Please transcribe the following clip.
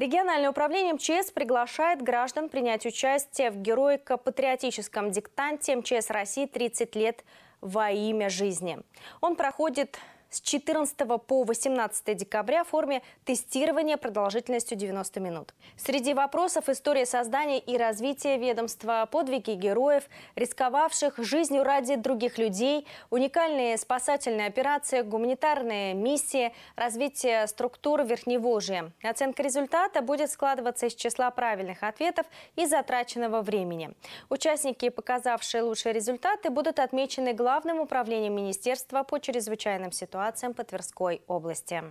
Региональное управление МЧС приглашает граждан принять участие в героико-патриотическом диктанте МЧС России «30 лет во имя жизни». Он проходит с 14 по 18 декабря в форме тестирования продолжительностью 90 минут. Среди вопросов история создания и развития ведомства, подвиги героев, рисковавших жизнью ради других людей, уникальные спасательные операции, гуманитарные миссии, развитие структур Верхневожья. Оценка результата будет складываться из числа правильных ответов и затраченного времени. Участники, показавшие лучшие результаты, будут отмечены Главным управлением Министерства по чрезвычайным ситуациям ситуациям по Тверской области.